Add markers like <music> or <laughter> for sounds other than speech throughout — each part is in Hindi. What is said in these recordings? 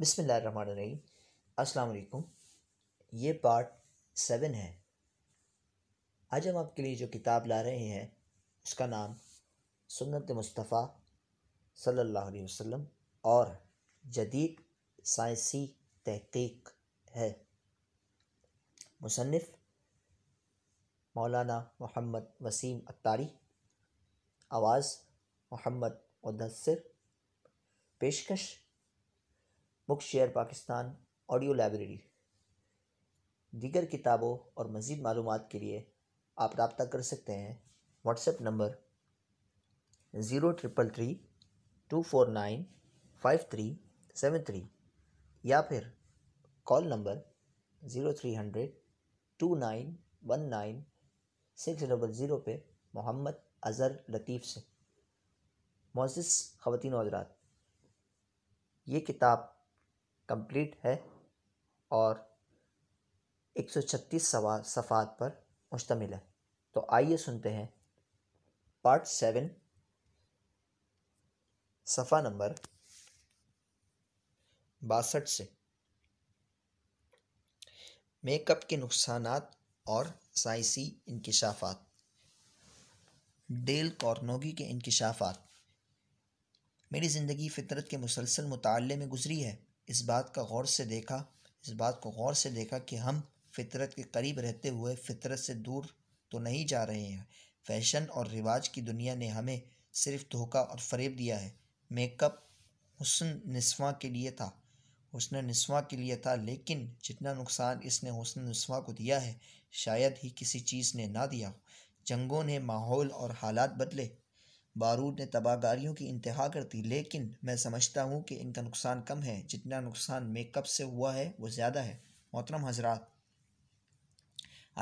बिसमीम अस्सलाम ये पार्ट सेवन है आज हम आपके लिए जो किताब ला रहे हैं उसका नाम सुन्नत मुस्तफ़ा सल्लल्लाहु अलैहि वसल्लम और जदीद साइंसी तहकीक है मुसनफ़ मौलाना मोहम्मद वसीम अत्तारी आवाज़ मोहम्मद मुदसर पेशकश book share Pakistan audio library दीगर किताबों और मज़ीद मालूम के लिए आप रबता कर सकते हैं WhatsApp number zero triple three two four nine five three seven three या फिर call number zero three hundred two nine one nine six double zero पे मोहम्मद अजहर लतीफ़ से मोजिस ख़वान हजरात ये किताब कंप्लीट है और 136 सौ सफ़ात पर मुश्तमिल है तो आइए सुनते हैं पार्ट सेवन सफ़ा नंबर बासठ से मेकअप के नुकसान और साइसी इंकशाफात डेल कॉर्नोगी के इंकशाफात मेरी ज़िंदगी फ़ितरत के मुसलसल मुताले में गुजरी है इस बात का गौर से देखा इस बात को गौर से देखा कि हम फितरत के करीब रहते हुए फितरत से दूर तो नहीं जा रहे हैं फैशन और रिवाज की दुनिया ने हमें सिर्फ धोखा और फरेब दिया है मेकअप हुसन नस्वा के लिए था हुसन नस्वा के लिए था लेकिन जितना नुकसान इसने हुसन नस्वा को दिया है शायद ही किसी चीज़ ने ना दिया जंगों ने माहौल और हालात बदले बारूद ने तबाहगारियों की इंतहा कर दी लेकिन मैं समझता हूँ कि इनका नुकसान कम है जितना नुकसान मेकअप से हुआ है वो ज़्यादा है मोहतरम हजरात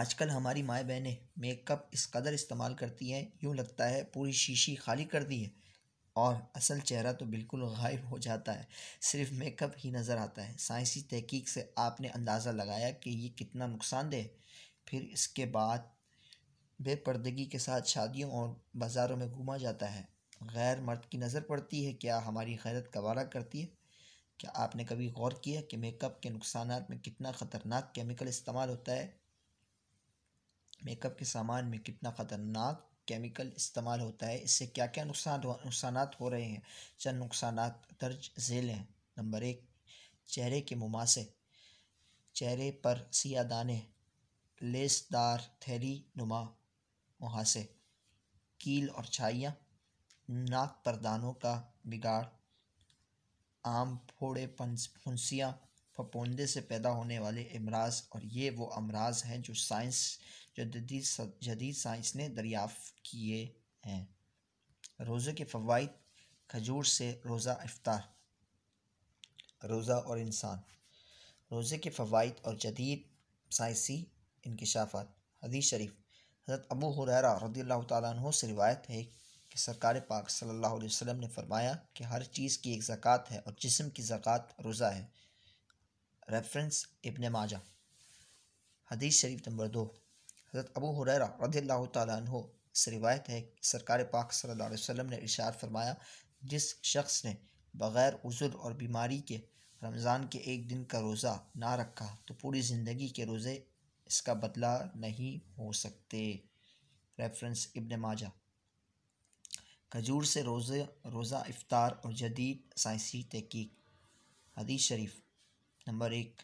आजकल हमारी माए बहनें मेकअप इस कदर इस्तेमाल करती हैं यूँ लगता है पूरी शीशी खाली कर दी है और असल चेहरा तो बिल्कुल गायब हो जाता है सिर्फ मेकअप ही नज़र आता है साइंसी तहकीक से आपने अंदाज़ा लगाया कि ये कितना नुकसानदेह फिर इसके बाद बेपर्दगी के साथ शादियों और बाज़ारों में घूमा जाता है गैर मर्द की नज़र पड़ती है क्या हमारी गैरत गवारा करती है क्या आपने कभी गौर किया कि मेकअप के नुकसान में कितना ख़तरनाक केमिकल इस्तेमाल होता है मेकअप के सामान में कितना ख़तरनाक केमिकल इस्तेमाल होता है इससे क्या क्या नुकसान नुकसान हो रहे हैं चंद नुकसान दर्ज झेल हैं नंबर एक चेहरे के मुमासे चेहरे पर सिया दाने लेसदार थैली नुमा मुहासे कील और छाइयाँ नाक पर दानों का बिगाड़ आम फोड़े फुंसियाँ फपोंदे से पैदा होने वाले अमराज और ये वो अमराज हैं जो साइंस जदीद जदीद साइंस ने दरियाफ़ किए हैं रोज़े के फ़वाद खजूर से रोज़ा इफ्तार रोज़ा और इंसान रोज़े के फ़वाद और जदीद साइंसी इनकशाफात हदीस शरीफ हज़रत अबू हुरैरा रदी अल्लाह से रिवायत है कि सरकार पाक सल्लल्लाहु अलैहि वसल्लम ने फरमाया कि हर चीज़ की एक ज़क़़त है और जिसम की ज़क़़त रोज़ा है रेफरेंस इबन माजा हदीस शरीफ नंबर दो हज़रत अबू हुरैरा रदी अल्लाह तु से रिवायत है कि सरकार पाक सल्ला वसम ने इशार फरमाया जिस शख्स ने बग़ैर उज़ुर और बीमारी के रमज़ान के एक दिन का रोज़ा ना रखा तो पूरी ज़िंदगी के रोज़े इसका बदला नहीं हो सकते रेफरेंस इब्न माजा खजूर से रोज़े रोज़ा इफ्तार और जदीद साइंसी तहकीक हदीस शरीफ नंबर एक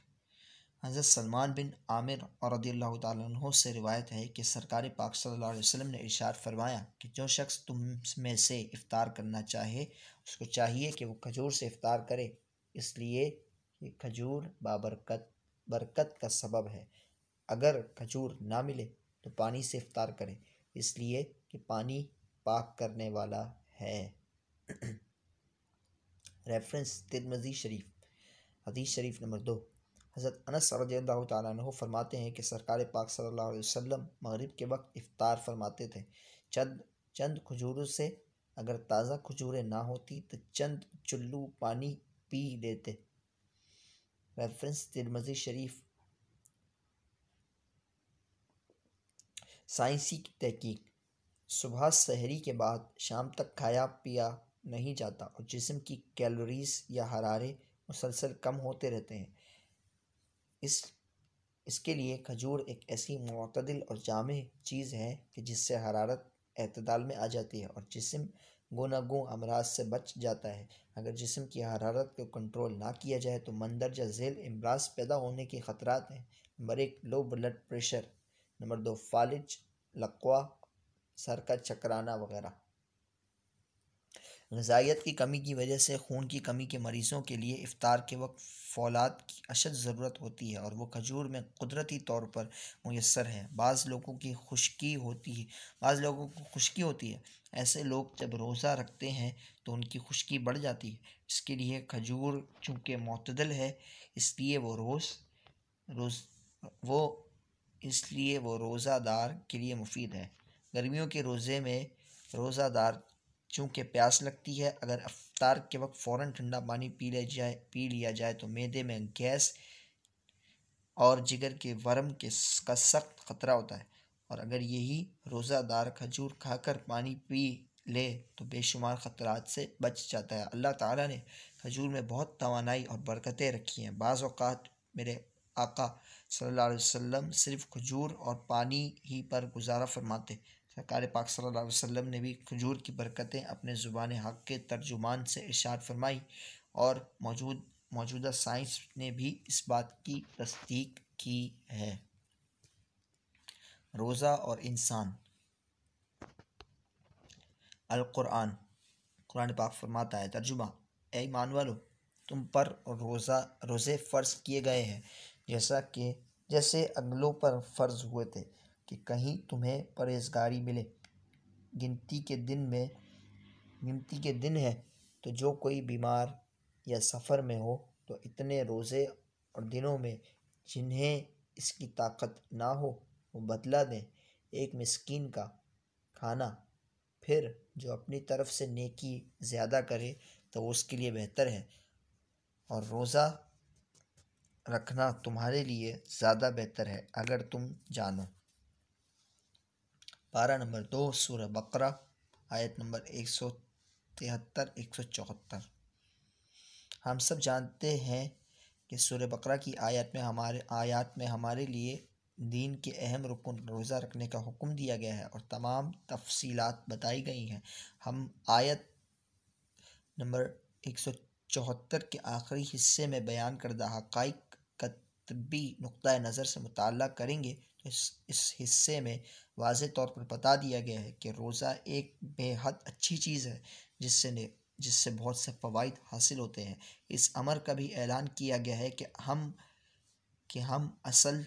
हज़रत सलमान बिन आमिर और रदील्ला तह से रिवायत है कि सरकार पाक सल्लल्लाहु अलैहि वसल्लम ने इशार फरमाया कि जो शख्स तुम में से इफ़ार करना चाहे उसको चाहिए कि वो खजूर से इफ़ार करे इसलिए खजूर बाबरकत बरकत का सबब है अगर खजूर ना मिले तो पानी से इफ़ार करें इसलिए कि पानी पाक करने वाला है रेफरेंस <clears throat> तिरमजी शरीफ हदीस शरीफ नंबर दो हज़रत अनस रज़ील्ला फरमाते हैं कि सरकार पाक सल्लल्लाहु अलैहि वसल्लम मगरिब के वक्त इफ़ार फरमाते थे चंद चंद खजूरों से अगर ताज़ा खजूरें ना होती तो चंद चुल्लू पानी पी लेते रेफरेंस तिरमजी शरीफ साइंसी की तहकीक सुबह सहरी के बाद शाम तक खाया पिया नहीं जाता और जिसम की कैलोरीज या हरारे मुसलसल कम होते रहते हैं इस इसके लिए खजूर एक ऐसी मतदिल और जाम चीज़ है कि जिससे हरारत अतदाल में आ जाती है और जिसम गोनागो अमराज से बच जाता है अगर जिसम की हरारत को कंट्रोल ना किया जाए तो मंदरजा झेल अमराज पैदा होने के ख़तरा हैं नंबर एक लो ब्लड प्रेशर नंबर दो फालिज लकवा सर का चकराना वगैरह गजाइत की कमी की वजह से खून की कमी के मरीज़ों के लिए इफ़ार के वक्त फौलाद की अशद ज़रूरत होती है और वो खजूर में कुदरती तौर पर मैसर है बाज़ लोगों की खुशकी होती है बाज़ लोगों को खुशकी होती है ऐसे लोग जब रोज़ा रखते हैं तो उनकी खुशकी बढ़ जाती है इसके लिए खजूर चूँकि मतदल है इसलिए वो रोज़ रोज़ वो इसलिए वो रोज़ादार के लिए मुफीद है गर्मियों के रोज़े में रोज़ादार चूँकि प्यास लगती है अगर अफ्तार के वक्त फ़ौर ठंडा पानी पी लिया जाए पी लिया जाए तो मैदे में गैस और जिगर के वर्म के का सख्त ख़तरा होता है और अगर यही रोज़ादार खजूर खाकर पानी पी ले तो बेशुमार ख़तरात से बच जाता है अल्लाह ताला ने खजूर में बहुत तोानाई और बरकतें रखी हैं बाज़ अवत मेरे आका सल्लल्लाहु अलैहि वसल्लम सिर्फ खजूर और पानी ही पर गुजारा फरमाते सरकार पाक सल्लल्लाहु अलैहि वसल्लम ने भी खजूर की बरकतें अपने ज़ुबान हक के तर्जुमान से इशार फरमाई और मौजूद मौजूदा साइंस ने भी इस बात की तस्दीक की है रोज़ा और इंसान अलकुरान कुरान पाक फरमाता है तर्जुमा ए मान वालो तुम पर और रोज़ा रोज़े फ़र्ज किए गए हैं जैसा कि जैसे अगलों पर फ़र्ज़ हुए थे कि कहीं तुम्हें परहेज़गारी मिले गिनती के दिन में गिनती के दिन है तो जो कोई बीमार या सफ़र में हो तो इतने रोज़े और दिनों में जिन्हें इसकी ताकत ना हो वो बदला दें एक मस्किन का खाना फिर जो अपनी तरफ से नेकी ज़्यादा करे तो उसके लिए बेहतर है और रोज़ा रखना तुम्हारे लिए ज़्यादा बेहतर है अगर तुम जानो पारा नंबर दो सूर बकरा आयत नंबर एक सौ तिहत्तर एक सौ चौहत्तर हम सब जानते हैं कि सूर्य बकरा की आयत में हमारे आयत में हमारे लिए दीन के अहम रुकन रोज़ा रखने का हुक्म दिया गया है और तमाम तफसीलात बताई गई हैं हम आयत नंबर एक सौ चौहत्तर के आखिरी हिस्से में बयान करदा हक़ तबी नुक़ नज़र से मुताल करेंगे तो इस इस हिस्से में वाज तौर पर बता दिया गया है कि रोज़ा एक बेहद अच्छी चीज़ है जिससे ने जिससे बहुत से फ़वाद हासिल होते हैं इस अमर का भी ऐलान किया गया है कि हम कि हम असल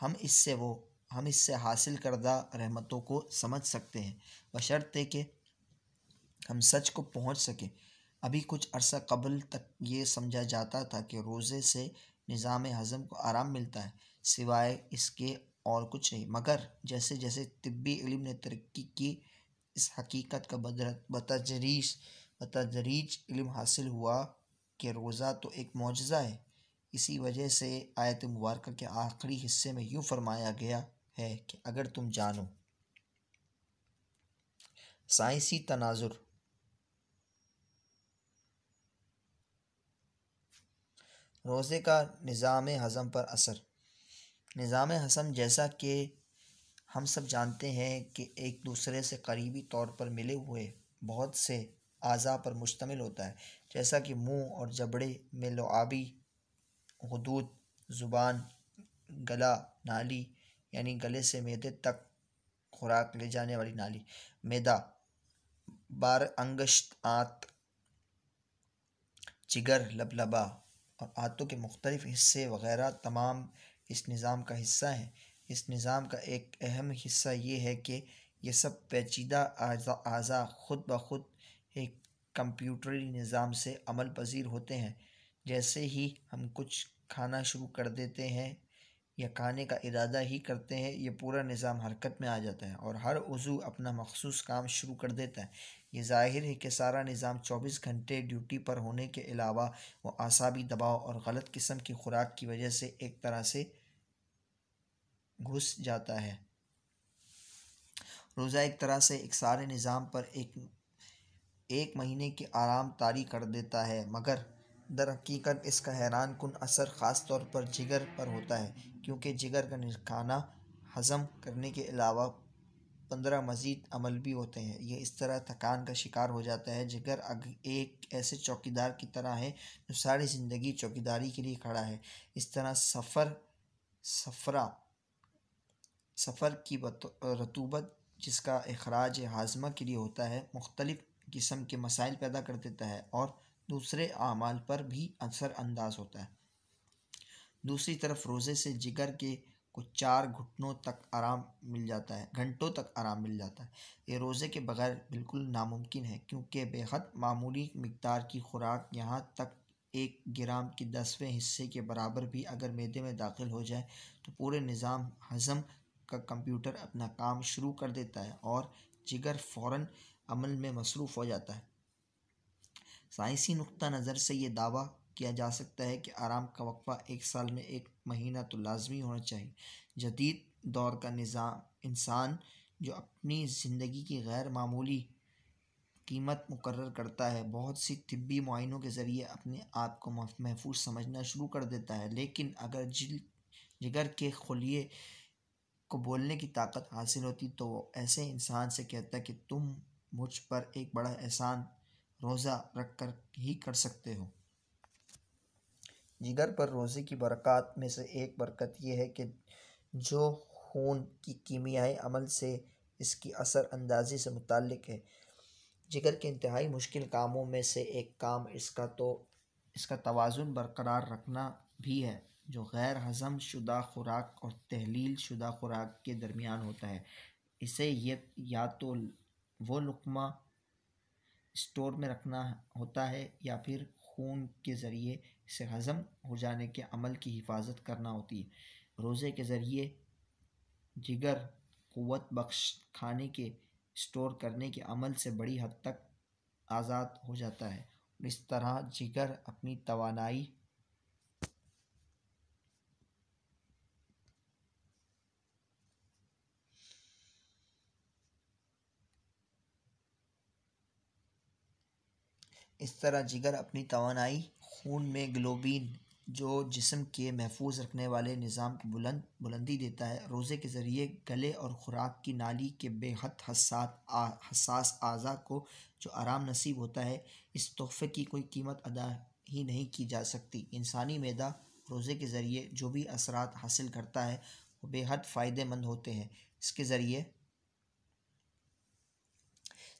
हम इससे वो हम इससे हासिल करदा रहमतों को समझ सकते हैं बशर्ते कि हम सच को पहुँच सकें अभी कुछ अरसा कबल तक ये समझा जाता था कि रोज़े से निज़ाम हज़म को आराम मिलता है सिवाय इसके और कुछ नहीं मगर जैसे जैसे तिब्बी इलम ने तरक्की की इस हकीकत का बतजरीज बतजरीज इलम हासिल हुआ कि रोज़ा तो एक मुजज़ा है इसी वजह से आयत मुबारक के आखिरी हिस्से में यूँ फरमाया गया है कि अगर तुम जानो साइंसी तनाजुर रोज़े का निज़ाम हज़म पर असर निज़ाम हज़म जैसा कि हम सब जानते हैं कि एक दूसरे से करीबी तौर पर मिले हुए बहुत से अज़ा पर मुश्तमिल होता है जैसा कि मुंह और जबड़े में लुआबी हदूद ज़ुबान गला नाली यानी गले से मैदे तक खुराक ले जाने वाली नाली मैदा बार अंगश्त आंत जिगर लबलबा और आतों के मुख्तलिफ हिस्से वगैरह तमाम इस निज़ाम का हिस्सा हैं इस निज़ाम का एक अहम हिस्सा ये है कि ये सब पेचीदा अज़ा ख़ुद ब खुद एक कंप्यूटरी निज़ाम से अमल पजीर होते हैं जैसे ही हम कुछ खाना शुरू कर देते हैं या खाने का इरादा ही करते हैं ये पूरा निज़ाम हरकत में आ जाता है और हर उज़ू अपना मखसूस काम शुरू कर देता है ये जाहिर है कि सारा निज़ाम चौबीस घंटे ड्यूटी पर होने के अलावा वो आसाबी दबाव और गलत किस्म की खुराक की वजह से एक तरह से घुस जाता है रोज़ा एक तरह से एक सारे निज़ाम पर एक एक महीने की आराम तारी कर देता है मगर दर हकीकत इसका हैरान कन असर ख़ास तौर पर जिगर पर होता है क्योंकि जिगर का निखाना हज़म करने के अलावा पंद्रह मज़ीद अमल भी होते हैं ये इस तरह थकान का शिकार हो जाता है जिगर अग एक ऐसे चौकीदार की तरह है जो सारी ज़िंदगी चौकीदारी के लिए खड़ा है इस तरह सफ़र सफ़रा सफ़र की रतूबत जिसका अखराज हाजमा के लिए होता है मुख्तलिफ़ किस्म के मसाइल पैदा कर देता है और दूसरे अमाल पर भी असर अंदाज होता है दूसरी तरफ रोज़े से जिगर के को चार घुटनों तक आराम मिल जाता है घंटों तक आराम मिल जाता है ये रोज़े के बगैर बिल्कुल नामुमकिन है क्योंकि बेहद मामूली मकदार की खुराक यहाँ तक एक ग्राम की दसवें हिस्से के बराबर भी अगर मैदे में दाखिल हो जाए तो पूरे निज़ाम हज़म का कंप्यूटर अपना काम शुरू कर देता है और जिगर फ़ौर अमल में मसरूफ़ हो जाता है साइंसी नुक़ नज़र से ये दावा किया जा सकता है कि आराम का वक्फा एक साल में एक महीना तो लाजमी होना चाहिए जदीद दौर का निज़ाम इंसान जो अपनी ज़िंदगी की गैर मामूली कीमत मुकर करता है बहुत सी तिब्बी मुआइनों के ज़रिए अपने आप को महफूज समझना शुरू कर देता है लेकिन अगर जिल जिगर के खुलिए को बोलने की ताकत हासिल होती तो वो ऐसे इंसान से कहता कि तुम मुझ पर एक बड़ा एहसान रोज़ा रख कर ही कर सकते हो जिगर पर रोज़े की बरक़ात में से एक बरकत यह है कि जो खून की कीमियाई अमल से इसकी असर अंदाजी से मुतक़ है जिगर के इंतहाई मुश्किल कामों में से एक काम इसका तो इसका तोज़ुन बरकरार रखना भी है जो गैर हज़म शुदा खुराक और तहलील शुदा खुराक के दरमियान होता है इसे ये या तो वो लुकमा स्टोर में रखना होता है या फिर खून के ज़रिए इसे हज़म हो जाने के अमल की हिफाजत करना होती है रोज़े के ज़रिए जिगर क़वत बख्श खाने के स्टोर करने के अमल से बड़ी हद तक आज़ाद हो जाता है इस तरह जिगर अपनी तवानाई इस तरह जिगर अपनी तोानाई खून में ग्लोबिन जो जिसम के महफूज रखने वाले निज़ाम को बुलंद बुलंदी देता है रोज़े के ज़रिए गले और ख़ुराक की नाली के बेहद हसास आज़ा को जो आराम नसीब होता है इस तोहफे की कोई कीमत अदा ही नहीं की जा सकती इंसानी मैदा रोज़े के ज़रिए जो भी असरात हासिल करता है वो बेहद फ़ायदेमंद होते हैं इसके ज़रिए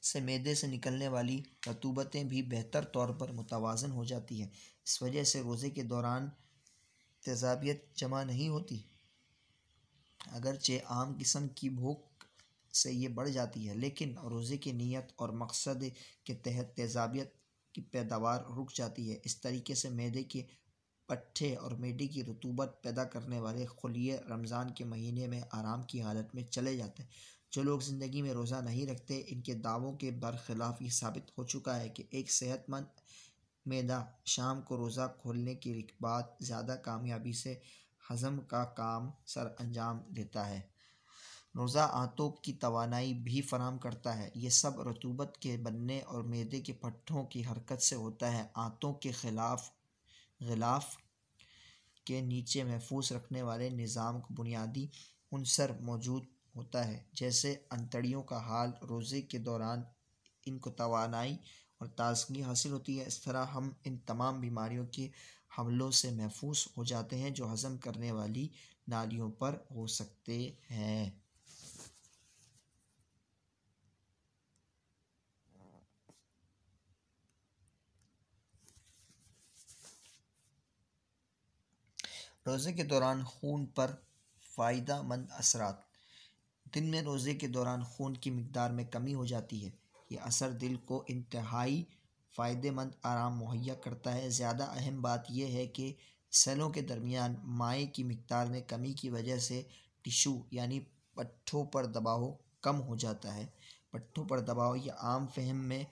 से मैदे से निकलने वाली रतूबतें भी बेहतर तौर पर मुतवाजन हो जाती हैं इस वजह से रोज़े के दौरान तेजाबियत जमा नहीं होती अगरचे आम किस्म की भूख से ये बढ़ जाती है लेकिन रोज़े की नीयत और मकसद के तहत तेजाबियत की पैदावार रुक जाती है इस तरीके से मैदे के पट्ठे और मेडे की रतूबत पैदा करने वाले खुलिए रमज़ान के महीने में आराम की हालत में चले जाते हैं जो लोग ज़िंदगी में रोज़ा नहीं रखते इनके दावों के बरखिलाफ़ ये साबित हो चुका है कि एक सेहतमंद मैदा शाम को रोज़ा खोलने के बाद ज़्यादा कामयाबी से हज़म का काम सर अंजाम देता है रोज़ा आंतों की तवानाई भी फराम करता है ये सब रतूबत के बनने और मैदे के पट्ठों की हरकत से होता है आंतों के खिलाफ गिलाफ के नीचे महफूज रखने वाले निज़ाम को बुनियादी अनसर मौजूद होता है जैसे अंतड़ियों का हाल रोज़े के दौरान इनको तोानाई और ताजगी हासिल होती है इस तरह हम इन तमाम बीमारियों के हमलों से महफूज हो जाते हैं जो हज़म करने वाली नालियों पर हो सकते हैं रोज़े के दौरान खून पर फ़ायदा मंद असरा दिन में रोज़े के दौरान खून की मकदार में कमी हो जाती है ये असर दिल को इंतहाई फ़ायदेमंद आराम मुहैया करता है ज़्यादा अहम बात यह है कि सेलों के दरमियान माए की मकदार में कमी की वजह से टिशू यानी पट्ठों पर दबाव कम हो जाता है पट्ठों पर दबाव या आम फहम में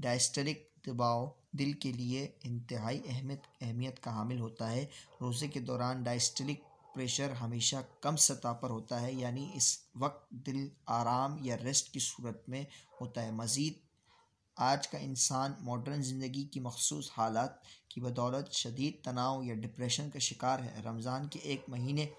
डायस्टरिक दबाव दिल के लिए इंतहाई अहमियत अहमियत का हामिल होता है रोज़े के दौरान डायस्टरिक प्रेशर हमेशा कम सतह पर होता है यानी इस वक्त दिल आराम या रेस्ट की सूरत में होता है मज़ीद आज का इंसान मॉडर्न ज़िंदगी की मखसूस हालात की बदौलत शदीद तनाव या डिप्रेशन का शिकार है रमज़ान के एक महीने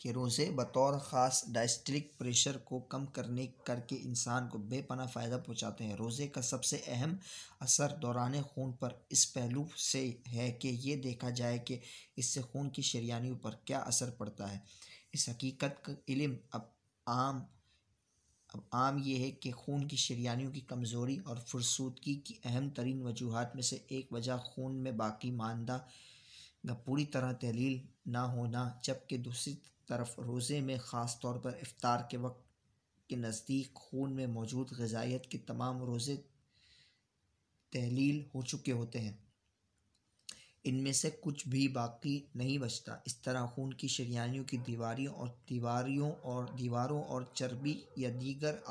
कि रोज़े बतौर ख़ास डाइस्ट्रिक प्रेशर को कम करने करके इंसान को बेपना फ़ायदा पहुंचाते हैं रोज़े का सबसे अहम असर दौरान खून पर इस पहलू से है कि ये देखा जाए कि इससे खून की शरियानियों पर क्या असर पड़ता है इस हकीकत का इलम अब आम अब आम यह है कि खून की शरियानियों की कमज़ोरी और फुरसूदगी की अहम तरीन वजूहत में से एक वजह खून में बाकी मानदा पूरी तरह तहलील ना होना जबकि दूसरी तरफ रोज़े में ख़ास तौर पर इफ़ार के वक्त के नज़दीक खून में मौजूद गजाइत के तमाम रोज़े तहलील हो चुके होते हैं इनमें से कुछ भी बाकी नहीं बचता इस तरह खून की शरियानियों की दीवारियों और दीवारियों और दीवारों और चर्बी या दीगर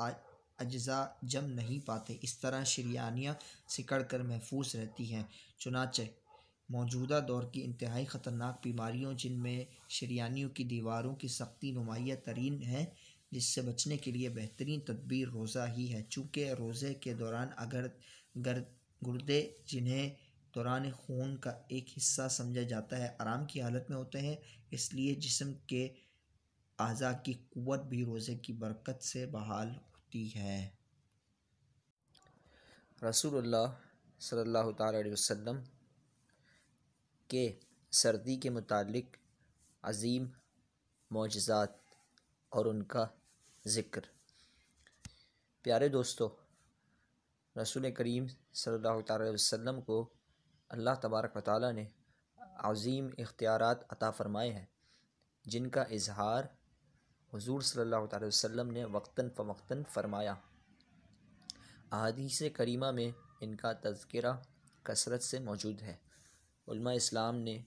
अज्जा जम नहीं पाते इस तरह शरियानियाँ सिकड़ कर महफूज रहती हैं चुनाचे मौजूदा दौर की इंतहाई ख़तरनाक बीमारियों जिनमें शरियानियों की दीवारों की सख्ती नुमाया तरीन है जिससे बचने के लिए बेहतरीन तदबीर रोज़ा ही है चूँकि रोज़े के दौरान अगर गर गुर्दे जिन्हें दौरान खून का एक हिस्सा समझा जाता है आराम की हालत में होते हैं इसलिए जिसम के अज़ा की क़वत भी रोज़े की बरकत से बहाल होती है रसूल सल्ला तसलम के सर्दी के मुतालिक अज़ीम मोजात और उनका ज़िक्र प्यारे दोस्तों रसूल करीम सल्लल्लाहु अलैहि वसल्लम को अल्लाह तबारक व ताली ने अज़ीम इख्तियारत अता फ़रमाए हैं जिनका इजहार हज़ूर सल्ला अलैहि ने वक्ता फ़वक्ता फ़रमाया अदीस करीमा में इनका तस्करा कसरत से मौजूद है इस्लाम ने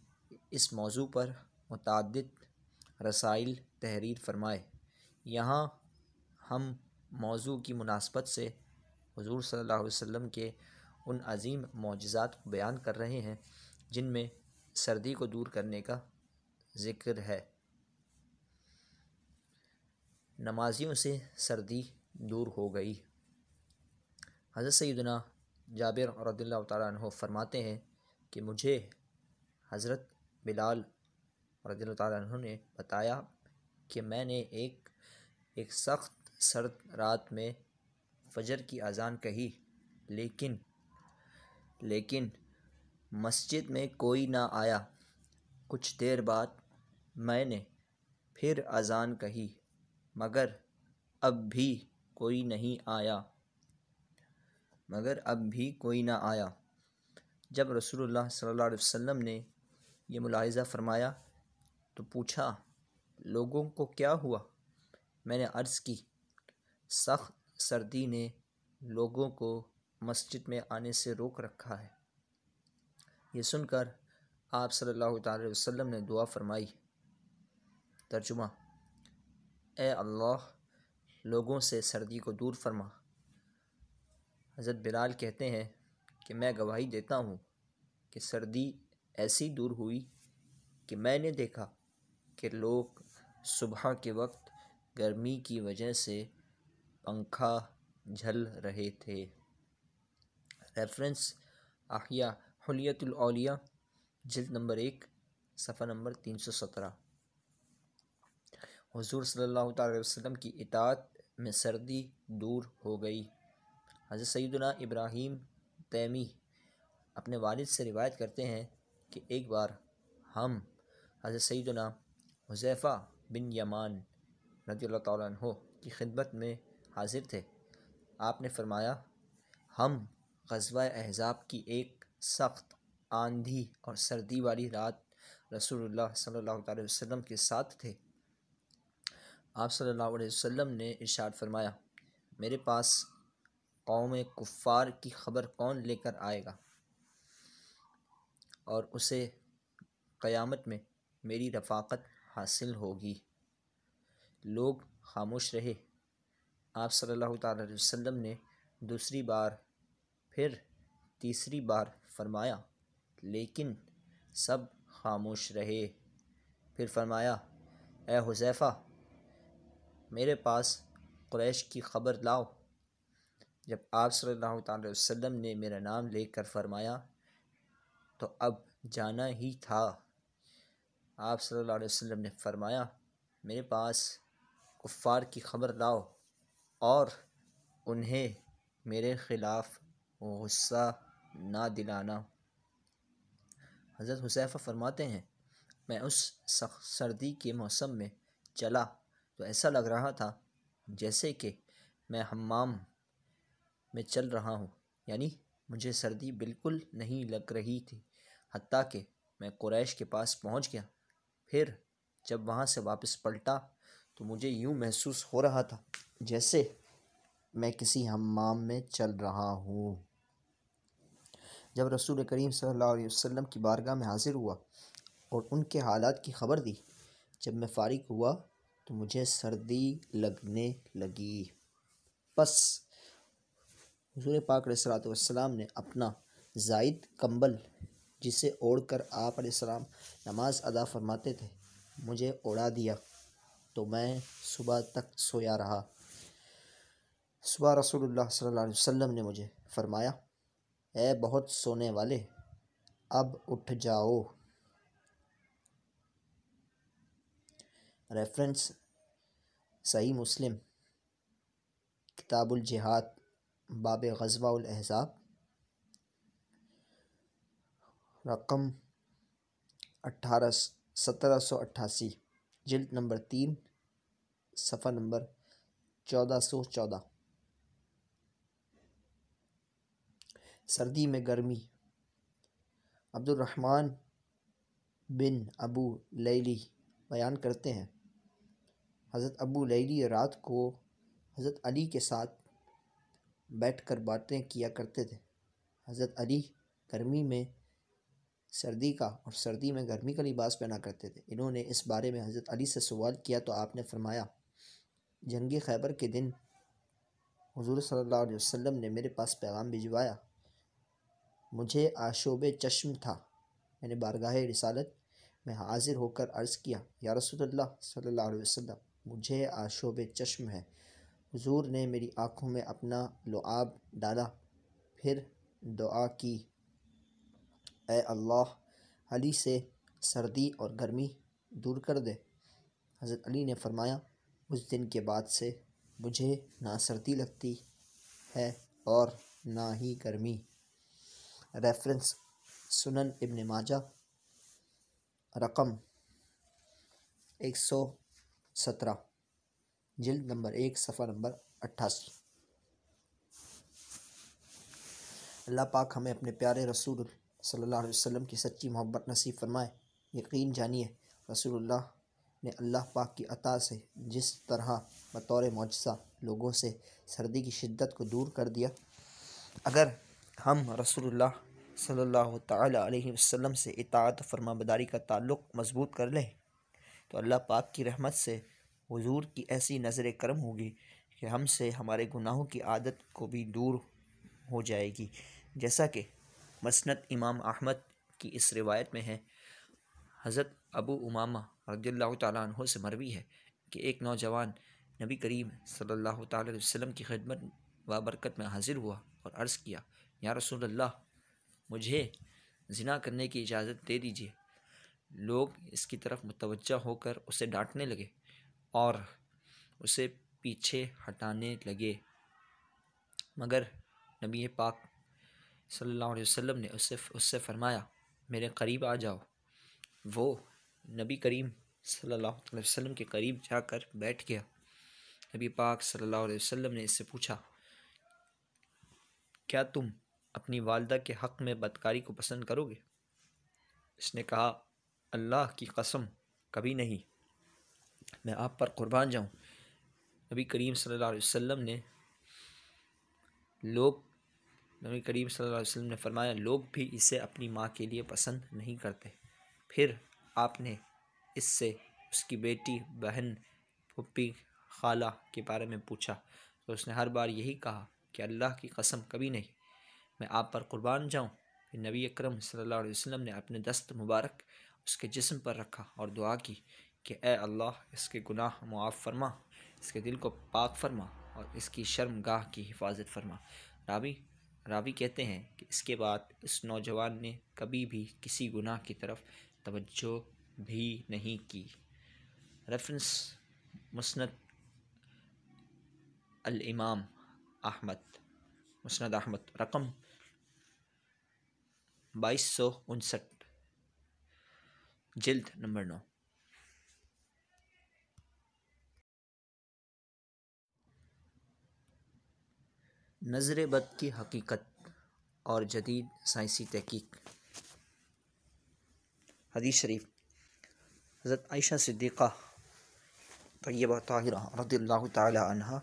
इस मौजू पर मुतद रसाइल तहरीर फरमाए यहाँ हम मौजू की मुनासबत से हजूर सल्ला वम के उन अजीम मोजात को बयान कर रहे हैं जिनमें सर्दी को दूर करने का ज़िक्र है नमाजियों से सर्दी दूर हो गई हज़रत सैदना जाबिर और फरमाते हैं कि मुझे हज़रत बिलाल रजील तु ने बताया कि मैंने एक एक सख्त सर्द रात में फजर की अज़ान कही लेकिन लेकिन मस्जिद में कोई ना आया कुछ देर बाद मैंने फिर अज़ान कही मगर अब भी कोई नहीं आया मगर अब भी कोई ना आया जब रसूल सल्ला वसम ने यह मुलायजा फरमाया तो पूछा लोगों को क्या हुआ मैंने अर्ज़ की सख्त सर्दी ने लोगों को मस्जिद में आने से रोक रखा है ये सुनकर आप सल्लल्लाहु अलैहि वसल्लम ने दुआ फरमाई तर्जुमा ए अल्लाह लोगों से सर्दी को दूर फरमा हज़रत बिलाल कहते हैं कि मैं गवाही देता हूँ कि सर्दी ऐसी दूर हुई कि मैंने देखा कि लोग सुबह के वक्त गर्मी की वजह से पंखा झल रहे थे रेफरेंस आहिया हलियतलिया जल्द नंबर एक सफ़ा नंबर तीन सौ सत्रह हजूर सल्ला वसम की इतात में सर्दी दूर हो गई हज़रत सैदना इब्राहिम तैमी अपने वालिद से रिवायत करते हैं कि एक बार हम हज़रत सैदना हुजैफ़ा बिन यमान रजी अल्लाह की खिदमत में हाजिर थे आपने फरमाया हम गजवा एहजाब की एक सख्त आंधी और सर्दी वाली रात रसूलुल्लाह सल्लल्लाहु अलैहि वसल्लम के साथ थे आप सल्लल्लाहु अलैहि वसल्लम ने इरशाद फरमाया मेरे पास कौम कुफ़ार की खबर कौन लेकर आएगा और उसे क़यामत में मेरी रफ़ाक़त हासिल होगी लोग खामोश रहे आप सल्लल्लाहु अलैहि वसल्लम ने दूसरी बार फिर तीसरी बार फरमाया लेकिन सब खामोश रहे फिर फरमाया ए हुज़ैफ़ा मेरे पास क्रैश की खबर लाओ जब आप सल्लल्लाहु अलैहि वसल्लम ने मेरा नाम लेकर फरमाया तो अब जाना ही था आप सल्लल्लाहु अलैहि वसल्लम ने फरमाया मेरे पास कुफ़ार की खबर लाओ और उन्हें मेरे ख़िलाफ़ गुस्सा ना दिलाना हज़रत हुसैफ़ा फरमाते हैं मैं उस सर्दी के मौसम में चला तो ऐसा लग रहा था जैसे कि मैं हमाम में चल रहा हूँ यानी मुझे सर्दी बिल्कुल नहीं लग रही थी हती कि मैं कुरैश के पास पहुँच गया फिर जब वहाँ से वापस पलटा तो मुझे यूँ महसूस हो रहा था जैसे मैं किसी हमाम में चल रहा हूँ जब रसूल करीम सल्लल्लाहु अलैहि वसल्लम की बारगाह में हाज़िर हुआ और उनके हालात की खबर दी जब मैं फारिग हुआ तो मुझे सर्दी लगने लगी बस हजूर पाक सलाम ने अपना जायद कंबल जिसे ओढ़ कर आप सलाम नमाज अदा फरमाते थे मुझे ओढ़ा दिया तो मैं सुबह तक सोया रहा सुबह रसूलुल्लाह सल्लल्लाहु अलैहि वसल्लम ने मुझे फरमाया ए बहुत सोने वाले अब उठ जाओ रेफरेंस सही मुस्लिम किताबुल जिहाद बाब गजबाज़ाब रकम अट्ठारह सत्रह सौ अट्ठासी जल्द नंबर तीन सफ़ा नंबर चौदह सौ चौदह सर्दी में गर्मी अब्दुलरहमान बिन अबू लैली बयान करते हैं हज़रत अबू लैली रात को हज़रत अली के साथ बैठकर बातें किया करते थे हज़रत अली गर्मी में सर्दी का और सर्दी में गर्मी का लिबास पहना करते थे इन्होंने इस बारे में हज़रत अली से सवाल किया तो आपने फरमाया जंग खैबर के दिन हजूर सल्ला वसम ने मेरे पास पैगाम भिजवाया मुझे आशोब चश्म था मैंने बारगाह रिसालत में हाजिर होकर अर्ज़ किया या रसूलुल्लाह सल्ला अलैहि मुझे आशोब चश्म है हुजूर ने मेरी आँखों में अपना लुआब डाला फिर दुआ की ए अल्लाह अली से सर्दी और गर्मी दूर कर दे हज़रत अली ने फरमाया उस दिन के बाद से मुझे ना सर्दी लगती है और ना ही गर्मी रेफरेंस सुनन इबन माजा रकम एक सौ सत्रह जिल्द नंबर एक सफ़ा नंबर अट्ठासी अल्लाह पाक हमें अपने प्यारे रसूल सल्लल्लाहु अलैहि वसल्लम की सच्ची मोहब्बत नसीब फरमाए यकीन जानिए रसूलुल्लाह ने अल्लाह पाक की अता से जिस तरह बतौर मुजसा लोगों से सर्दी की शिद्दत को दूर कर दिया अगर हम रसूलुल्लाह सल्लल्लाहु अलैहि वसल्लम से इतात फरमाबदारी का ताल्लुक़ मजबूत कर लें तो अल्लाह पाक की रहमत से हुजूर की ऐसी नज़र करम होगी कि हमसे हमारे गुनाहों की आदत को भी दूर हो जाएगी जैसा कि मसनत इमाम अहमद की इस रिवायत में है हज़रत अबू उमामा रदील्ला तहों से मरवी है कि एक नौजवान नबी करीम सल्लल्लाहु अलैहि वसल्लम की खिदमत व बरकत में हाजिर हुआ और अर्ज़ किया या रसूल अल्लाह मुझे जिना करने की इजाज़त दे दीजिए लोग इसकी तरफ मुतवजा होकर उसे डांटने लगे और उसे पीछे हटाने लगे मगर नबी पाक सल्लल्लाहु अलैहि वसल्लम ने उससे उससे फरमाया मेरे करीब आ जाओ वो नबी करीम सल्लल्लाहु अलैहि वसल्लम के करीब जाकर बैठ गया नबी पाक सल्लल्लाहु अलैहि वसल्लम ने इससे पूछा क्या तुम अपनी वालदा के हक़ में बदकारी को पसंद करोगे इसने कहा अल्लाह की कसम कभी नहीं मैं आप पर क़ुरबान जाऊँ नबी करीम सल्लल्लाहु अलैहि वसल्लम ने लोग नबी करीम सल्लल्लाहु अलैहि वसल्लम ने फरमाया लोग भी इसे अपनी माँ के लिए पसंद नहीं करते फिर आपने इससे उसकी बेटी बहन पप्पी खाला के बारे में पूछा तो उसने हर बार यही कहा कि अल्लाह की कसम कभी नहीं मैं आप पर क़ुरबान जाऊँ फिर नबी अकरम सल्लल्लाहु अलैहि वसल्लम ने अपने दस्त मुबारक उसके जिस्म पर रखा और दुआ की कि ए अल्लाह इसके गुनाह मुआफ़ फरमा इसके दिल को पाक फरमा और इसकी गाह की हिफाजत फरमा रावी रावी कहते हैं कि इसके बाद इस नौजवान ने कभी भी किसी गुनाह की तरफ तवज्जो भी नहीं की रेफरेंस मुस्ंद अल-इमाम अहमद मुस्ंद अहमद रकम बाईस सौ उनसठ जल्द नंबर नौ नज़र बद की हकीकत और जदीद साइंसी तहकीक हदीस शरीफ हज़रत आयशा सिद्दीक़ा तय्यबा ताहिरा रदी अल्लाह तहा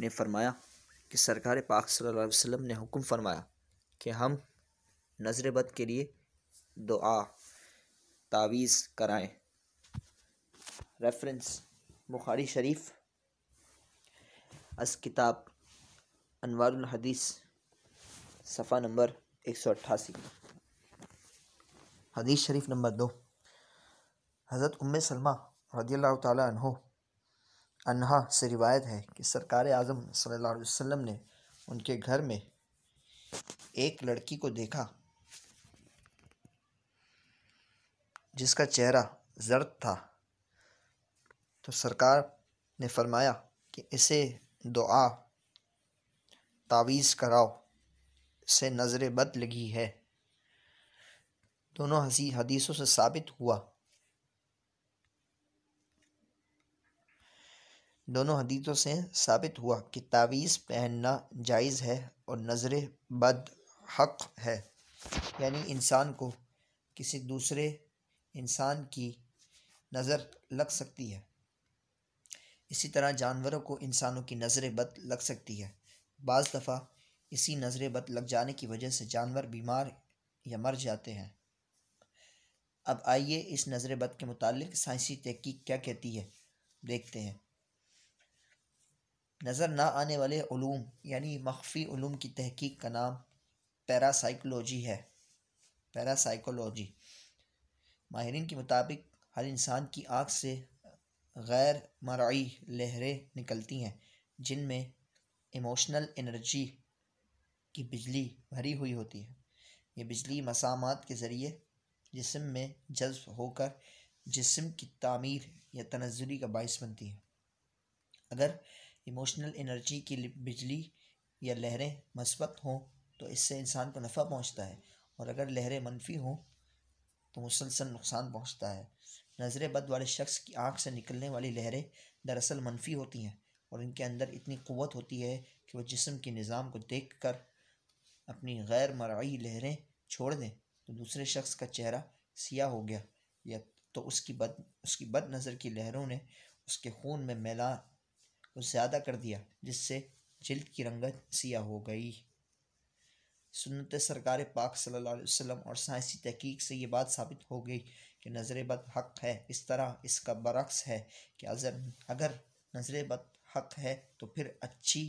ने फरमाया कि सरकार पाक सल्लल्लाहु अलैहि वसल्लम ने हुक्म फरमाया कि हम नज़र बद के लिए दुआ तावीज़ कराएं रेफरेंस बुखारी शरीफ अस किताब अनवारुल हदीस सफ़ा नंबर एक सौ अट्ठासी हदीस शरीफ नंबर दो हज़रत उम सलमा रदी अल्लाह तहो अनहा से रिवायत है कि सरकार आज़म सल्लल्लाहु अलैहि वसल्लम ने उनके घर में एक लड़की को देखा जिसका चेहरा जर्द था तो सरकार ने फरमाया कि इसे दुआ तावीज़ कराओ से नज़र बद लगी है दोनों हसी हदीसों से साबित हुआ दोनों हदीसों से साबित हुआ कि तावीज़ पहनना जायज़ है और नज़र बद हक है यानी इंसान को किसी दूसरे इंसान की नज़र लग सकती है इसी तरह जानवरों को इंसानों की नज़र बद लग सकती है बज़ दफ़ा इसी नज़र बद लग जाने की वजह से जानवर बीमार या मर जाते हैं अब आइए इस नज़र बद के मुतालिक साइंसी तहकीक क्या कहती है देखते हैं नज़र ना आने वाले ूम यानी मख्फी ओलूम की तहकीक का नाम पैरासाइकोलॉजी है पैरासाइकोलॉजी माहरीन के मुताबिक हर इंसान की आँख से गैर मरई लहरें निकलती हैं जिनमें इमोशनल एनर्जी की बिजली भरी हुई होती है ये बिजली मसामात के ज़रिए जिसम में जज्ब होकर जिसम की तामीर या तनजुरी का बायस बनती है अगर इमोशनल एनर्जी की बिजली या लहरें मस्बत हों तो इससे इंसान को नफ़ा पहुंचता है और अगर लहरें मनफी हों तो मुसलसल नुकसान पहुंचता है नज़र बद वाले शख्स की आँख से निकलने वाली लहरें दरअसल मनफी होती हैं और इनके अंदर इतनी क़वत होती है कि वह जिसम के निज़ाम को देख कर अपनी गैर मरई लहरें छोड़ दें तो दूसरे शख्स का चेहरा सियाह हो गया या तो उसकी बद उसकी बद नज़र की लहरों ने उसके खून में मैलान को ज़्यादा कर दिया जिससे जिल्द की रंगत सियाह हो गई सुनत सरकार पाक सल्लल्लाहु अलैहि वसल्लम और साइंसी तहकीक से ये बात साबित हो गई कि नज़र बद हक़ है इस तरह इसका बरक्स है कि अजर अगर नज़र बद हक है तो फिर अच्छी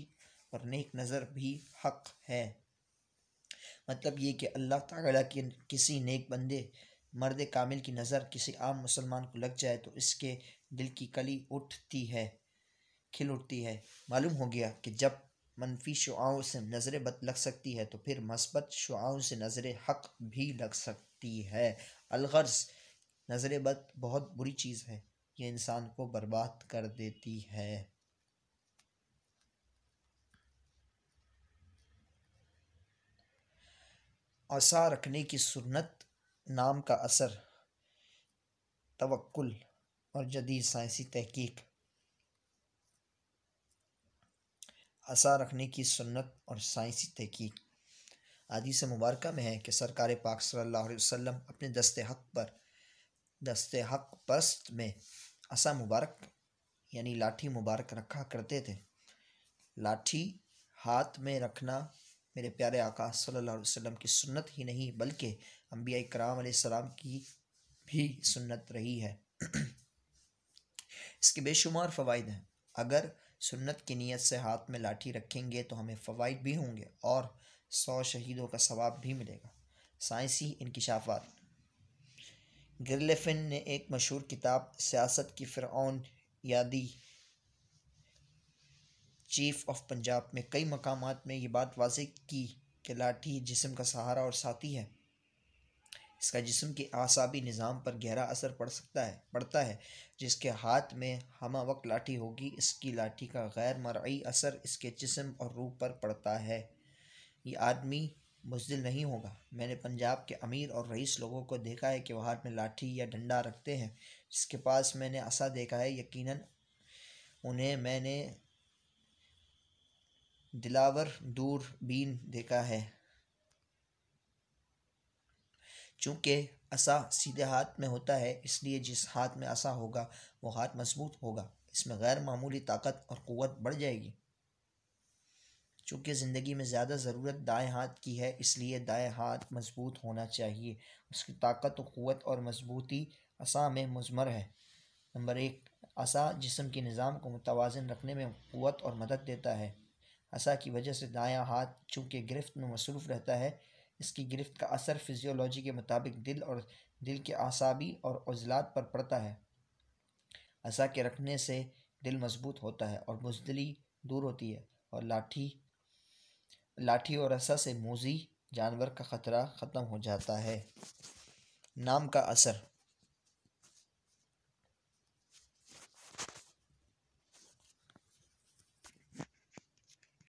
और नेक नज़र भी हक है मतलब ये कि अल्लाह ताला की किसी नेक बंदे मर्द कामिल की नज़र किसी आम मुसलमान को लग जाए तो इसके दिल की कली उठती है खिल उठती है मालूम हो गया कि जब मनफी शुआओं से नज़रें बद लग सकती है तो फिर मस्बत शुआओं से नज़र हक भी लग सकती है अलगर्ज नज़र बद बहुत बुरी चीज़ है ये इंसान को बर्बाद कर देती है असा रखने की सुन्नत नाम का असर तवक्ल और जदीद साइंसी तहकीक असा रखने की सुन्नत और साइंसी तहकीक आदि से मुबारक में है कि सरकार पाक सल्लल्लाहु अलैहि वसल्लम अपने दस्ते हक पर दस्ते हक परस्त में असा मुबारक यानी लाठी मुबारक रखा करते थे लाठी हाथ में रखना मेरे प्यारे आका सल्लल्लाहु अलैहि वसल्लम की सुन्नत ही नहीं बल्कि अम्बिया कराम सलाम की भी सुन्नत रही है <clears throat> इसके बेशुमार फ़वाद हैं अगर सुन्नत की नीयत से हाथ में लाठी रखेंगे तो हमें फ़वाद भी होंगे और सौ शहीदों का सवाब भी मिलेगा साइंसी इंकशाफात गिरलेफिन ने एक मशहूर किताब सियासत की फ़िरौन यादी चीफ ऑफ पंजाब में कई मकाम में ये बात वाज की कि लाठी जिसम का सहारा और साथी है इसका जिसम के आसाबी निज़ाम पर गहरा असर पड़ सकता है पड़ता है जिसके हाथ में हमा वक्त लाठी होगी इसकी लाठी का गैर मरई असर इसके जिसम और रूह पर पड़ता है ये आदमी मुजदिल नहीं होगा मैंने पंजाब के अमीर और रईस लोगों को देखा है कि वह हाथ में लाठी या डंडा रखते हैं जिसके पास मैंने असा देखा है यकीनन उन्हें मैंने दिलावर दूर बीन देखा है चूँकि असा सीधे हाथ में होता है इसलिए जिस हाथ में असा होगा वो हाथ मजबूत होगा इसमें गैर मामूली ताकत और क़वत बढ़ जाएगी चूँकि ज़िंदगी में ज़्यादा ज़रूरत दाएं हाथ की है इसलिए दाएं हाथ मजबूत होना चाहिए उसकी ताकत क़वत और मजबूती असा में मजमर है नंबर एक असा जिसम के निज़ाम को मुतवाजन रखने में क़वत और मदद देता है असा की वजह से दाया हाथ चूँकि गिरफ्त में मसरूफ़ रहता है इसकी गिरफ्त का असर फिजियोलॉजी के मुताबिक दिल और दिल के आसाबी और अजलात पर पड़ता है असा के रखने से दिल मजबूत होता है और बुजदली दूर होती है और लाठी लाठी और असा से मोजी जानवर का ख़तरा ख़त्म हो जाता है नाम का असर